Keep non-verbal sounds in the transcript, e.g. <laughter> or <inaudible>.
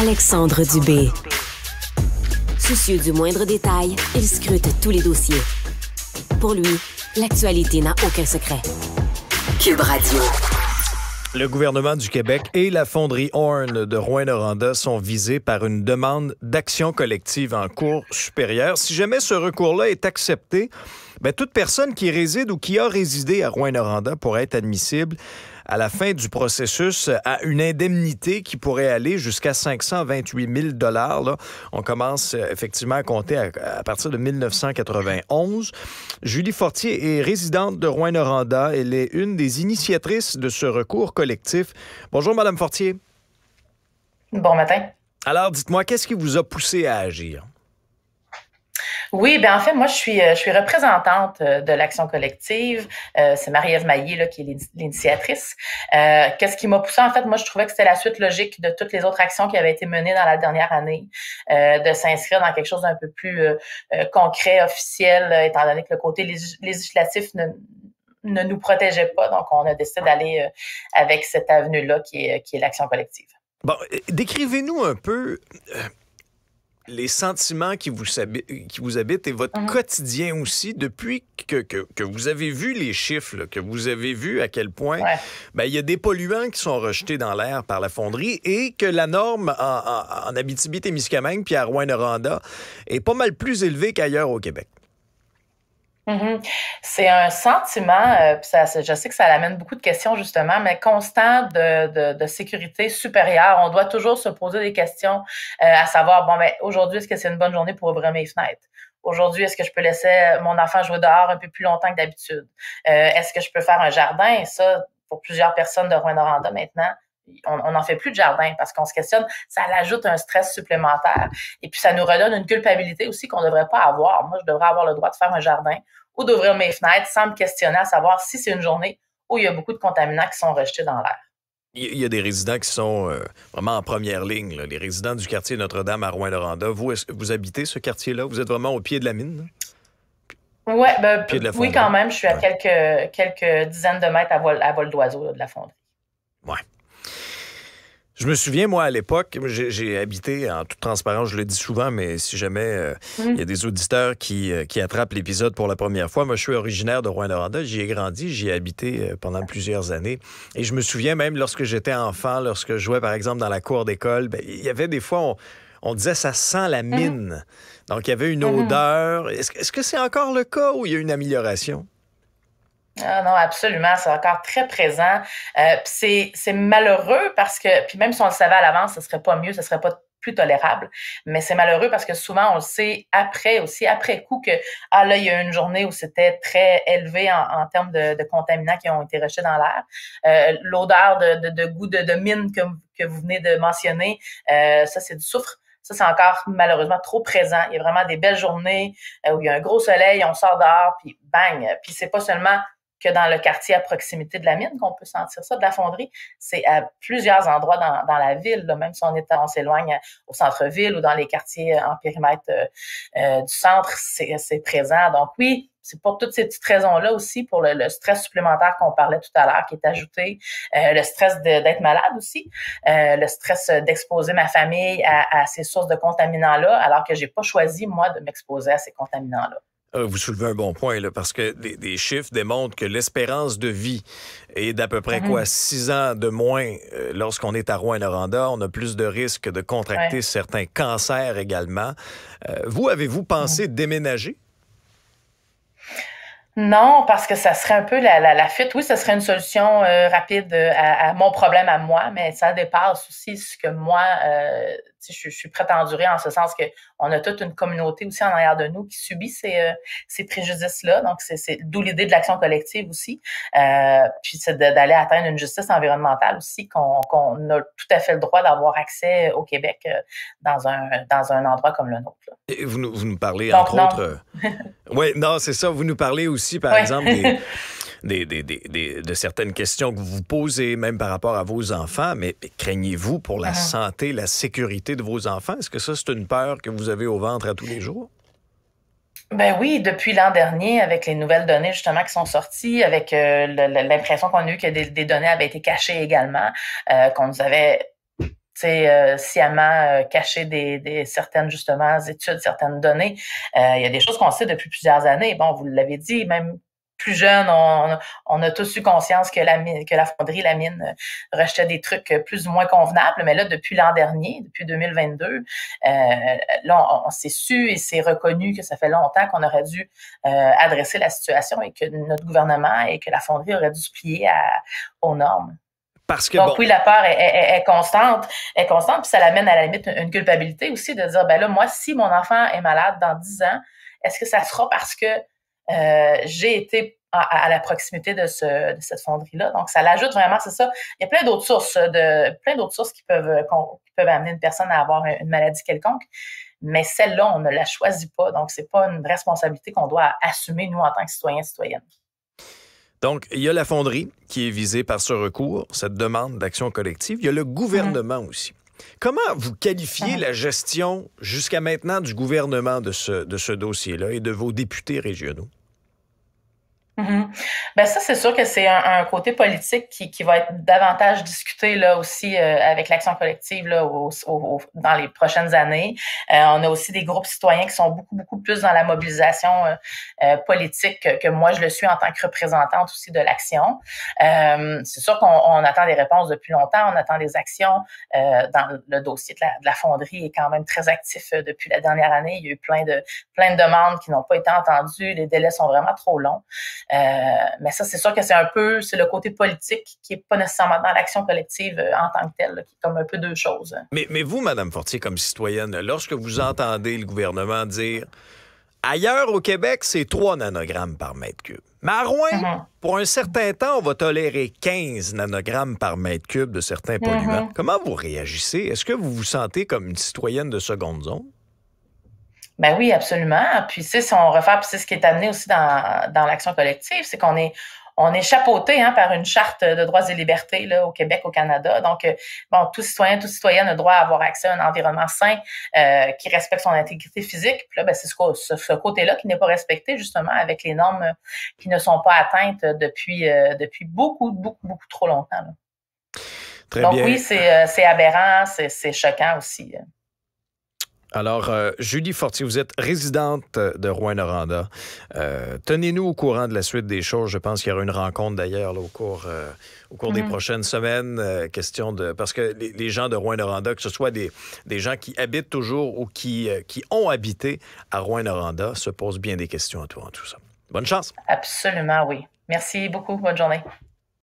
Alexandre Dubé. Soucieux du moindre détail, il scrute tous les dossiers. Pour lui, l'actualité n'a aucun secret. Cube Radio. Le gouvernement du Québec et la fonderie Horn de rouyn noranda sont visés par une demande d'action collective en cours supérieure. Si jamais ce recours-là est accepté, bien, toute personne qui réside ou qui a résidé à rouyn noranda pourrait être admissible à la fin du processus euh, à une indemnité qui pourrait aller jusqu'à 528 000 On commence euh, effectivement à compter à, partir de 1991. Julie Fortier est résidente de rouyn noranda Elle est une des initiatrices de ce recours collectif. Bonjour, Madame Fortier. Bon matin. Alors, dites-moi, qu'est-ce qui vous a poussé à agir? Oui, ben en fait, moi, je suis, euh, je suis représentante euh, de l'action collective. Euh, c'est Marie-Ève Maillé là, qui est l'initiatrice. Euh, Qu'est-ce qui m'a poussée? En fait, moi, je trouvais que c'était la suite logique de toutes les autres actions qui avaient été menées dans la dernière année, de s'inscrire dans quelque chose d'un peu plus concret, officiel, étant donné que le côté législatif ne, ne nous protégeait pas. Donc, on a décidé d'aller avec cette avenue-là qui est, qui est l'action collective. Bon, décrivez-nous un peu les sentiments qui vous, habitent et votre mhm. quotidien aussi, depuis que, vous avez vu les chiffres, que vous avez vu à quel point ben, il y a des polluants qui sont rejetés dans l'air par la fonderie et que la norme en, en, Abitibi-Témiscamingue puis à rouyn noranda est pas mal plus élevée qu'ailleurs au Québec. Mm-hmm. C'est un sentiment, euh, je sais que ça amène beaucoup de questions justement, mais constant de, sécurité supérieure. On doit toujours se poser des questions euh, à savoir, bon, mais ben, aujourd'hui, est-ce que c'est une bonne journée pour ouvrir mes fenêtres? Aujourd'hui, est-ce que je peux laisser euh, mon enfant jouer dehors un peu plus longtemps que d'habitude? Est-ce que je peux faire un jardin? Ça, pour plusieurs personnes de rouen maintenant, on n'en fait plus de jardin parce qu'on se questionne, ça l'ajoute un stress supplémentaire. Et puis, ça nous redonne une culpabilité aussi qu'on ne devrait pas avoir. Moi, je devrais avoir le droit de faire un jardin ou d'ouvrir mes fenêtres sans me questionner à savoir si c'est une journée où il y a beaucoup de contaminants qui sont rejetés dans l'air. Il y a des résidents qui sont euh, vraiment en première ligne, les résidents du quartier Notre-Dame à rouen laurent Vous, vous habitez ce quartier-là? Vous êtes vraiment au pied de la mine? Ben, oui, quand même. Je suis à quelques, dizaines de mètres à vol, à vol d'oiseau de la fonderie. Oui. Je me souviens, moi, à l'époque, j'ai habité, en toute transparence, je le dis souvent, mais si jamais euh, mm. il y a des auditeurs euh, qui, attrapent l'épisode pour la première fois, moi, je suis originaire de rouen j'y ai grandi, j'y ai habité euh, pendant plusieurs années. Et je me souviens même lorsque j'étais enfant, lorsque je jouais, par exemple, dans la cour d'école, ben, il y avait des fois, on, disait ça sent la mm. mine. Donc, il y avait une mm-hmm. odeur. Est-ce est -ce que c'est encore le cas ou il y a une amélioration? Ah non, absolument, c'est encore très présent. Euh, c'est malheureux parce que, puis même si on le savait à l'avance, ce serait pas mieux, ce serait pas plus tolérable. Mais c'est malheureux parce que souvent, on le sait après aussi, après coup, que ah là, il y a une journée où c'était très élevé en, termes de, contaminants qui ont été rejetés dans l'air. Euh, l'odeur de, de, de, goût de, de mine que, que, vous venez de mentionner, euh, ça, c'est du soufre. Ça, c'est encore malheureusement trop présent. Il y a vraiment des belles journées où il y a un gros soleil, on sort dehors, puis bang. Puis c'est pas seulement que dans le quartier à proximité de la mine qu'on peut sentir ça. De la fonderie, c'est à plusieurs endroits dans, la ville, même si on, on s'éloigne euh, au centre-ville ou dans les quartiers euh, en périmètre euh, du centre, c'est présent. Donc oui, c'est pour toutes ces petites raisons-là aussi, pour le, stress supplémentaire qu'on parlait tout à l'heure qui est ajouté, le stress d'être malade aussi, le stress d'exposer ma famille à, à, ces sources de contaminants-là, alors que j'ai pas choisi, moi, de m'exposer à ces contaminants-là. Ah, vous soulevez un bon point, là, parce que des, chiffres démontrent que l'espérance de vie est d'à peu près mm-hmm. quoi, six ans de moins euh, lorsqu'on est à Rouen-Noranda. On a plus de risques de contracter certains cancers également. Euh, vous, avez-vous pensé mm-hmm. déménager? Non, parce que ça serait un peu la, la, fuite. Oui, ça serait une solution euh, rapide à, mon problème à moi, mais ça dépasse aussi ce que moi, je, suis prête à endurer en ce sens qu'on a toute une communauté aussi en arrière de nous qui subit ces, euh, préjudices-là. Donc, c'est d'où l'idée de l'action collective aussi. Euh, puis, c'est d'aller atteindre une justice environnementale aussi qu'on a tout à fait le droit d'avoir accès au Québec euh, dans un, dans un endroit comme le nôtre. Et vous, nous, parlez, entre autres... <laughs> oui, non, c'est ça. Vous nous parlez aussi, par exemple, des... <laughs> de certaines questions que vous vous posez, même par rapport à vos enfants, mais, craignez-vous pour la ah. santé, la sécurité de vos enfants? Est-ce que ça, c'est une peur que vous avez au ventre à tous les jours? Ben oui, depuis l'an dernier, avec les nouvelles données justement qui sont sorties, avec euh, l'impression qu'on a eu que des, données avaient été cachées également, euh, qu'on nous avait euh, sciemment caché des, des, certaines justement études, certaines données. il y a des choses qu'on sait depuis plusieurs années. Bon, vous l'avez dit, même plus jeunes, on, a tous eu conscience que la, fonderie, la mine, euh, rejetait des trucs euh, plus ou moins convenables. Mais là, depuis l'an dernier, depuis 2022, euh, là, on, s'est su et s'est reconnu que ça fait longtemps qu'on aurait dû adresser la situation et que notre gouvernement et que la fonderie aurait dû se plier aux normes. Parce que, Donc oui, la peur est, constante, est constante, puis ça l'amène à la limite une culpabilité aussi de dire, ben là, moi, si mon enfant est malade dans 10 ans, est-ce que ça sera parce que euh, j'ai été à, la proximité de, cette fonderie-là. Donc, ça l'ajoute vraiment, c'est ça. Il y a plein d'autres sources de plein d'autres sources qui peuvent, euh, peuvent amener une personne à avoir une maladie quelconque. Mais celle-là, on ne la choisit pas. Donc, ce n'est pas une responsabilité qu'on doit assumer, nous, en tant que citoyens, citoyennes. Donc, il y a la fonderie qui est visée par ce recours, cette demande d'action collective. Il y a le gouvernement aussi. Comment vous qualifiez la gestion jusqu'à maintenant du gouvernement de ce dossier-là et de vos députés régionaux? Mhm. ben ça, c'est sûr que c'est un, côté politique qui, qui, va être davantage discuté là aussi euh, avec l'action collective là, au, dans les prochaines années. Euh, on a aussi des groupes citoyens qui sont beaucoup, beaucoup plus dans la mobilisation euh, euh, politique que, moi je le suis en tant que représentante aussi de l'action. c'est sûr qu'on attend des réponses depuis longtemps, on attend des actions. dans le dossier de la, de la, fonderie est quand même très actif depuis la dernière année. Il y a eu plein de, plein de demandes qui n'ont pas été entendues. Les délais sont vraiment trop longs. Euh, mais ça, c'est sûr que c'est un peu, c'est le côté politique qui n'est pas nécessairement dans l'action collective euh, en tant que telle, qui est comme un peu deux choses. Mais, vous, Madame Fortier, comme citoyenne, lorsque vous entendez le gouvernement dire Ailleurs au Québec, c'est 3 nanogrammes par mètre cube. Mais mm-hmm. pour un certain temps, on va tolérer 15 nanogrammes par mètre cube de certains polluants. Mm-hmm. Comment vous réagissez? Est-ce que vous vous sentez comme une citoyenne de seconde zone? Ben oui, absolument. Puis, si on refait, c'est ce qui est amené aussi dans, l'action collective, c'est qu'on est, on est chapeauté hein, par une charte de droits et libertés au Québec, au Canada. Donc, euh, bon, tout citoyen, toute citoyenne a droit à avoir accès à un environnement sain euh, qui respecte son intégrité physique. Puis là, ben, c'est ce, côté-là qui n'est pas respecté, justement, avec les normes qui ne sont pas atteintes depuis, euh, depuis beaucoup, beaucoup, beaucoup trop longtemps. Donc oui, c'est aberrant, c'est choquant aussi. Alors, euh, Julie Fortier, vous êtes résidente de Rouen-Noranda. Euh, tenez-nous au courant de la suite des choses. Je pense qu'il y aura une rencontre d'ailleurs euh, au cours, des mhm. prochaines semaines. question de parce que les, gens de Rouen-Noranda, que ce soit des, gens qui habitent toujours ou qui, ont habité à Rouen-Noranda, se posent bien des questions en tout ça. Bonne chance. Absolument, oui. Merci beaucoup. Bonne journée.